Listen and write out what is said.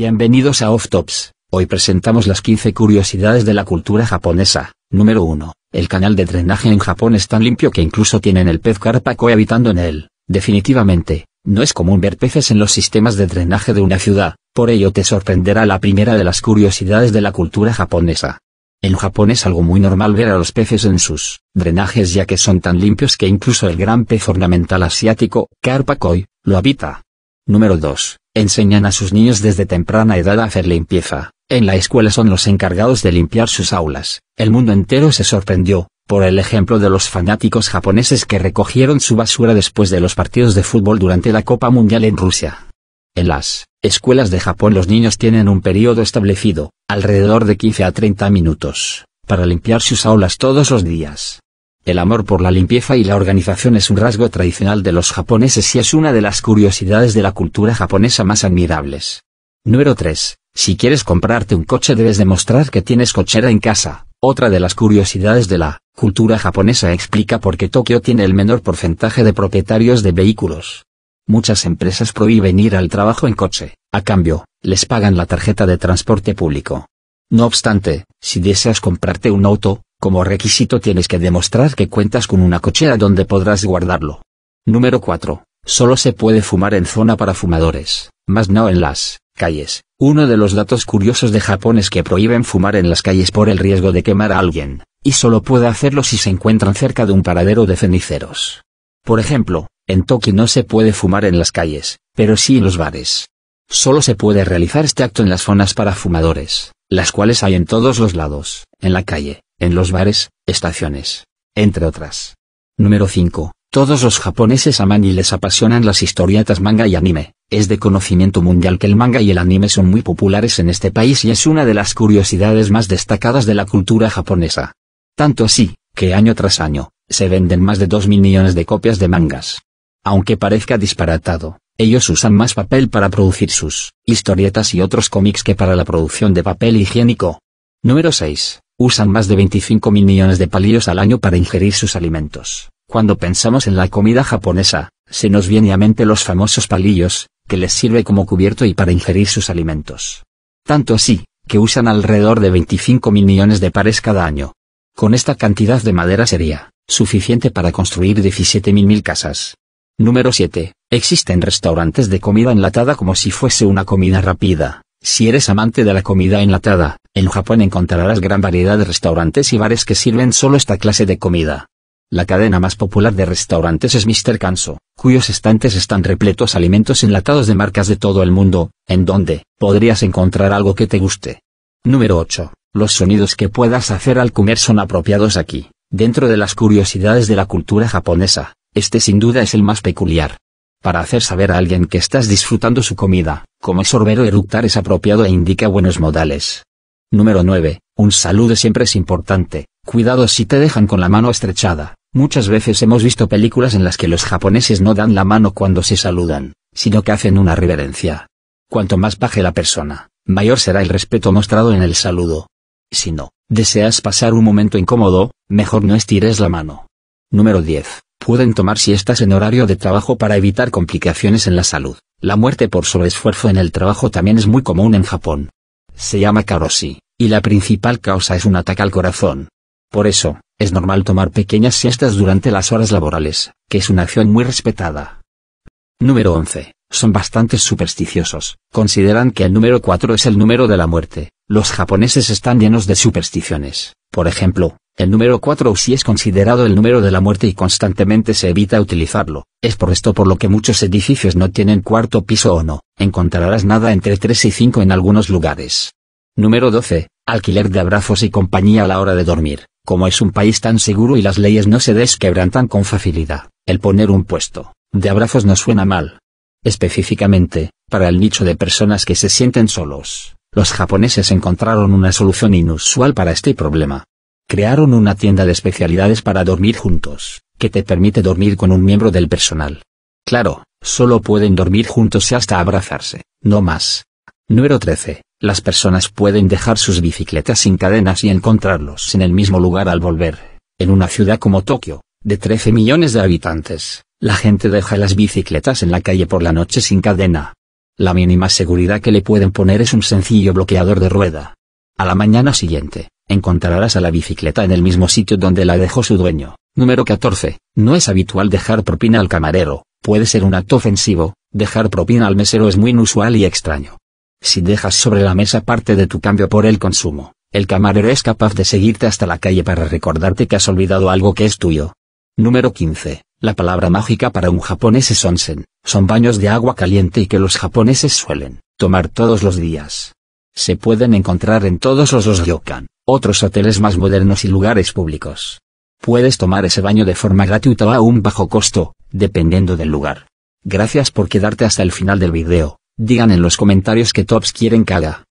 Bienvenidos a Off Tops. Hoy presentamos las 15 curiosidades de la cultura japonesa. Número 1. El canal de drenaje en Japón es tan limpio que incluso tienen el pez carpa habitando en él. Definitivamente, no es común ver peces en los sistemas de drenaje de una ciudad, por ello te sorprenderá la primera de las curiosidades de la cultura japonesa. En Japón es algo muy normal ver a los peces en sus drenajes ya que son tan limpios que incluso el gran pez ornamental asiático, carpa lo habita. Número 2 enseñan a sus niños desde temprana edad a hacer limpieza, en la escuela son los encargados de limpiar sus aulas. El mundo entero se sorprendió, por el ejemplo de los fanáticos japoneses que recogieron su basura después de los partidos de fútbol durante la Copa Mundial en Rusia. En las escuelas de Japón los niños tienen un periodo establecido, alrededor de 15 a 30 minutos, para limpiar sus aulas todos los días. El amor por la limpieza y la organización es un rasgo tradicional de los japoneses y es una de las curiosidades de la cultura japonesa más admirables. Número 3. Si quieres comprarte un coche debes demostrar que tienes cochera en casa. Otra de las curiosidades de la cultura japonesa explica por qué Tokio tiene el menor porcentaje de propietarios de vehículos. Muchas empresas prohíben ir al trabajo en coche, a cambio, les pagan la tarjeta de transporte público. No obstante, si deseas comprarte un auto, como requisito tienes que demostrar que cuentas con una cochera donde podrás guardarlo. Número 4. Solo se puede fumar en zona para fumadores, más no en las calles. Uno de los datos curiosos de Japón es que prohíben fumar en las calles por el riesgo de quemar a alguien, y solo puede hacerlo si se encuentran cerca de un paradero de ceniceros. Por ejemplo, en Tokio no se puede fumar en las calles, pero sí en los bares. Solo se puede realizar este acto en las zonas para fumadores, las cuales hay en todos los lados, en la calle, en los bares, estaciones, entre otras. Número 5. Todos los japoneses aman y les apasionan las historietas manga y anime. Es de conocimiento mundial que el manga y el anime son muy populares en este país y es una de las curiosidades más destacadas de la cultura japonesa. Tanto así, que año tras año, se venden más de 2 mil millones de copias de mangas. Aunque parezca disparatado, ellos usan más papel para producir sus historietas y otros cómics que para la producción de papel higiénico. Número 6 usan más de 25 mil millones de palillos al año para ingerir sus alimentos. Cuando pensamos en la comida japonesa, se nos viene a mente los famosos palillos, que les sirve como cubierto y para ingerir sus alimentos. Tanto así, que usan alrededor de 25 mil millones de pares cada año. Con esta cantidad de madera sería suficiente para construir 17 mil casas. Número 7. Existen restaurantes de comida enlatada como si fuese una comida rápida, si eres amante de la comida enlatada, en Japón encontrarás gran variedad de restaurantes y bares que sirven solo esta clase de comida. La cadena más popular de restaurantes es Mr. Kanso, cuyos estantes están repletos alimentos enlatados de marcas de todo el mundo, en donde podrías encontrar algo que te guste. Número 8. Los sonidos que puedas hacer al comer son apropiados aquí. Dentro de las curiosidades de la cultura japonesa, este sin duda es el más peculiar. Para hacer saber a alguien que estás disfrutando su comida, como o eructar es apropiado e indica buenos modales. Número 9. Un saludo siempre es importante. Cuidado si te dejan con la mano estrechada. Muchas veces hemos visto películas en las que los japoneses no dan la mano cuando se saludan, sino que hacen una reverencia. Cuanto más baje la persona, mayor será el respeto mostrado en el saludo. Si no, deseas pasar un momento incómodo, mejor no estires la mano. Número 10. Pueden tomar siestas en horario de trabajo para evitar complicaciones en la salud. La muerte por esfuerzo en el trabajo también es muy común en Japón. Se llama karoshi, y la principal causa es un ataque al corazón. Por eso, es normal tomar pequeñas siestas durante las horas laborales, que es una acción muy respetada. Número 11. Son bastante supersticiosos, consideran que el número 4 es el número de la muerte. Los japoneses están llenos de supersticiones. Por ejemplo, el número 4 si es considerado el número de la muerte y constantemente se evita utilizarlo, es por esto por lo que muchos edificios no tienen cuarto piso o no, encontrarás nada entre 3 y 5 en algunos lugares. Número 12. Alquiler de abrazos y compañía a la hora de dormir. Como es un país tan seguro y las leyes no se desquebrantan con facilidad, el poner un puesto de abrazos no suena mal. Específicamente, para el nicho de personas que se sienten solos, los japoneses encontraron una solución inusual para este problema crearon una tienda de especialidades para dormir juntos, que te permite dormir con un miembro del personal. Claro, solo pueden dormir juntos y hasta abrazarse, no más. Número 13. Las personas pueden dejar sus bicicletas sin cadenas y encontrarlos en el mismo lugar al volver. En una ciudad como Tokio, de 13 millones de habitantes, la gente deja las bicicletas en la calle por la noche sin cadena. La mínima seguridad que le pueden poner es un sencillo bloqueador de rueda. A la mañana siguiente, encontrarás a la bicicleta en el mismo sitio donde la dejó su dueño. Número 14. No es habitual dejar propina al camarero, puede ser un acto ofensivo, dejar propina al mesero es muy inusual y extraño. Si dejas sobre la mesa parte de tu cambio por el consumo, el camarero es capaz de seguirte hasta la calle para recordarte que has olvidado algo que es tuyo. Número 15. La palabra mágica para un japonés es onsen, son baños de agua caliente y que los japoneses suelen tomar todos los días. Se pueden encontrar en todos los Yokan, otros hoteles más modernos y lugares públicos. Puedes tomar ese baño de forma gratuita o a un bajo costo, dependiendo del lugar. Gracias por quedarte hasta el final del video, digan en los comentarios qué tops quieren que haga.